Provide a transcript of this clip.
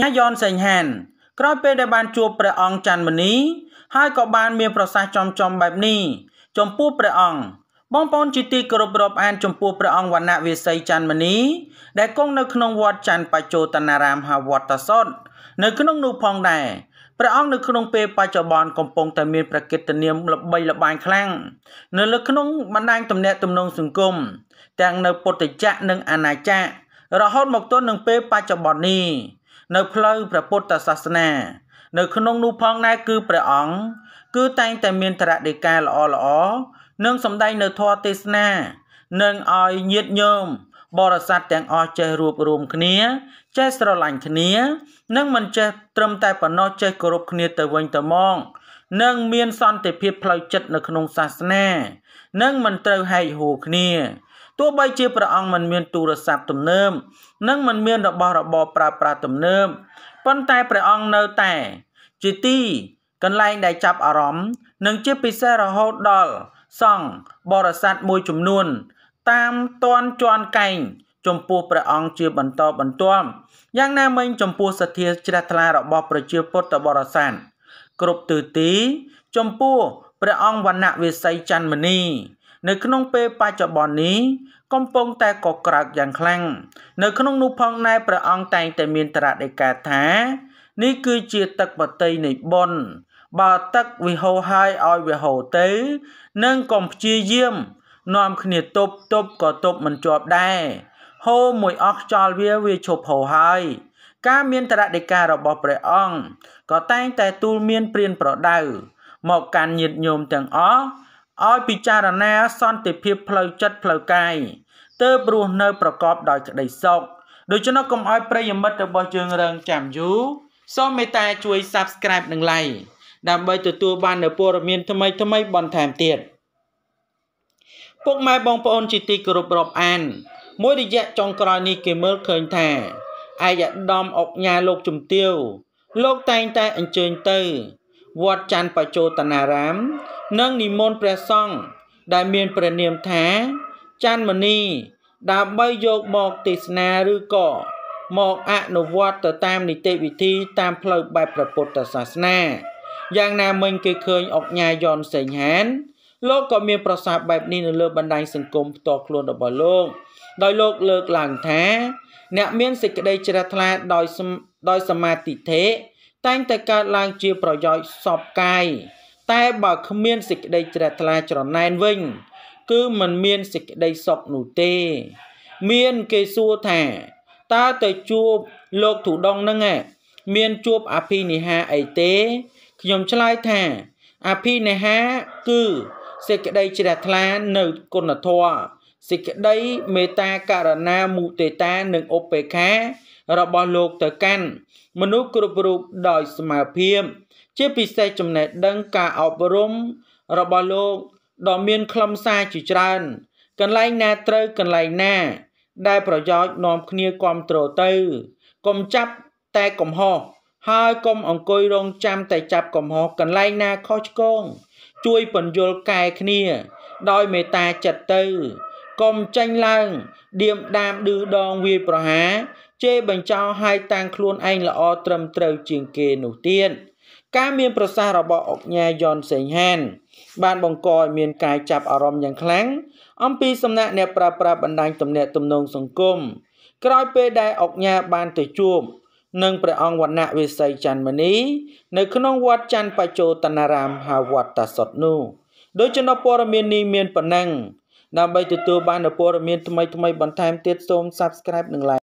ញាយ៉នសេងហានក្រោយពេលដែលបានជួបព្រះអង្គច័ន្ទមនីហើយក៏បាន មានប្រសាសន៍ចំចំបែបនេះចំពោះព្រះអង្គបងប្អូនជាទីគោរពរាប់អានចំពោះព្រះអង្គវណ្ណៈវាសីច័ន្ទមនីដែលគង់នៅក្នុងវត្តច័ន្ទបច្ចោតនារាមហៅវត្តតសតនៅក្នុងនោះផងដែរព្រះអង្គនៅក្នុងពេលបច្ចុប្បន្នកំពុងតែមានប្រកិត្តនាមល្បីល្បាញខ្លាំងនៅលើក្នុងបណ្ដាញទំនាក់ទំនងសង្គមទាំងនៅពុទ្ធចក្រនិងអាណាចក្ររហូតមកទល់នឹងពេលបច្ចុប្បន្ននេះនៅផ្លូវព្រះពុទ្ធសាសនា នៅក្នុងនោះផងដែរគឺព្រះអង្គគឺតែងតែមានត្រដេកាល្អល្អនិងសម្ដែងនៅធម៌ទេសនា និងឲ្យញាតិញោមបរិស័ទទាំងអស់ចេះរួបរวมគ្នា ចេះស្រឡាញ់គ្នា និងមិនចេះត្រឹមតែប៉ុណ្ណោះចេះគោរពគ្នាទៅវិញទៅមកនិង មាន សន្តិភាពផ្លូវចិត្តនៅក្នុងសាសនា និងមិនត្រូវហែកហួរគ្នាទោះបីជាព្រះអង្គមិនមានទូរស័ព្ទទំនើបនិងមិនមានរបស់របរប្រើប្រាស់ទំនើបប៉ុន្តែព្រះអង្គនៅតែជាទី កន្លែងដែលចាប់អារម្មណ៍និងជាពិសេសរហូតដល់សង្ឃបរិស័ទមួយចំនួន តាមតន់ជន់កែងចំពោះព្រះអង្គជាបន្តបន្ទាប់យ៉ាងណាមិញចំពោះសទ្ធាជ្រះថ្លារបស់ប្រជាពុទ្ធបរិស័ទគ្រប់ទិទី ចំពោះព្រះអង្គវណ្ណវិស័យច័ន្ទមនីនៅក្នុងពេលបច្ចុប្បន្ននេះកំពុង តែកក្រើកយ៉ាងខ្លាំងនៅក្នុងនោះផងដែរព្រះអង្គតែងតែមានត្រាស់ដីកាថា នេះគឺជាទឹកបតីនៃបុណ្យបើទឹកវិហោហើយឲ្យវិហោទៅនឹងកុំព្យាយាម នាំគ្នាទប់ទប់ក៏ទប់មិនជាប់ដែរហូរមួយអស់ខ្យល់វាវាឈប់ហូរហើយការមានត្រដេការបស់ព្រះអង្គក៏តែងតែទូលមានព្រានប្រដៅមកកាន់ញាតិញោមទាំងអស់ឲ្យពិចារណាសន្តិភាព ផ្លូវចិត្តផ្លូវកាយទើបរស់នៅប្រកបដោយក្តីសុខដូច្នោះកុំឲ្យប្រិយមិត្តរបស់យើងរងចាំយូរសូមមេត្តាជួយ Subscribe និង Like ដើម្បីទទួលបាននូវព័ត៌មាន ថ្មី ថ្មីបន្ថែមទៀតពុកម៉ែបងប្អូនជាទីគោរពរាប់អាន មួយរយៈចុងក្រោយនេះគេមើលឃើញថាឯកឧត្តមអុកញ៉ាលោកជំទាវលោកតែងតែអញ្ជើញទៅវត្តច័ន្ទបជោតនារាមនិងនិមន្តព្រះសង្ឃដែលមានព្រះនាមថាច័ន្ទមនី ដើម្បីយកមកទេសនាឬក៏មកអនុវត្តទៅតាមនីតិវិធី តាមផ្លូវបែបព្រះពុទ្ធសាសនាយ៉ាងណាមិញគេឃើញអុកញ៉ាយ៉នសេងហានលោកក៏មានប្រសាសន៍បែបនេះនៅលើបណ្ដាញសង្គមផ្ទាល់ខ្លួនរបស់លោកដោយលោកលើកឡើងថា អ្នកមានសេចក្តីជ្រះថ្លាដោយដោយសមាទិដ្ឋិតែងតែកើតឡើងជាប្រយោជន៍សពកាយតែបើគ្មានសេចក្តីជ្រះថ្លាច្រណែនវិញ គឺมันមានសេចក្តីសុខនោះទេ មានគេសួរថាតើទៅជួបលោកធូដងនឹងមានជួបអភិនិហាអីទេខ្ញុំឆ្លើយថាអភិនិហាគឺសេចក្តីជ្រះថ្លានៅគុណធម៌សេចក្តីមេត្តាករណាមុទិតានិងឧបេក្ខារបស់លោកទៅកាន់មនុស្សគ្រប់រូបដោយស្មើភាពជាពិសេសចំណេះដឹងការអប់រំរបស់លោកដ៏មានខ្លឹមសារជាច្រើន កន្លែងណាត្រូវកន្លែងណា ដែលប្រយោជន៍នាំគ្នាគ្រប់គ្រងទៅកុំចាប់តែកំហុសហើយកុំអង្គុយរងចាំតែចាប់កំហុសកន្លែងណាខុសឆ្គងជួយបញ្យលកែគ្នា ដោយមេត្តាចិត្តទៅកុំចាញ់ឡើងឌៀមដាមឌឺដងវាយប្រហារជេរបញ្ចោហើយតាំងខ្លួនឯងល្អត្រឹមត្រូវជាងគេនោះទៀតការមានប្រសាសន៍របស់អុកញ៉ាយ៉នសេងហាន បានបង្កឲ្យមានការចាប់អារម្មណ៍យ៉ាងខ្លាំងអំពីសំណាក់អ្នកប្រើប្រាស់បណ្ដាញទំនាក់ទំនងសង្គមក្រោយពេលដែលអុកញ៉ាបានទៅជួបនឹងព្រះអង្គវណ្ណៈវិស័យច័ន្ទមនីនៅក្នុងវត្តច័ន្ទបច្ចោតនារាមហៅវត្តតាសុតនោះដោយចំណព័រមាននេះមានប៉ុណ្ណឹង ដើម្បីទទួលបានព័ត៌មានថ្មីៗបន្ថែមទៀតសូម Subscribe និង Like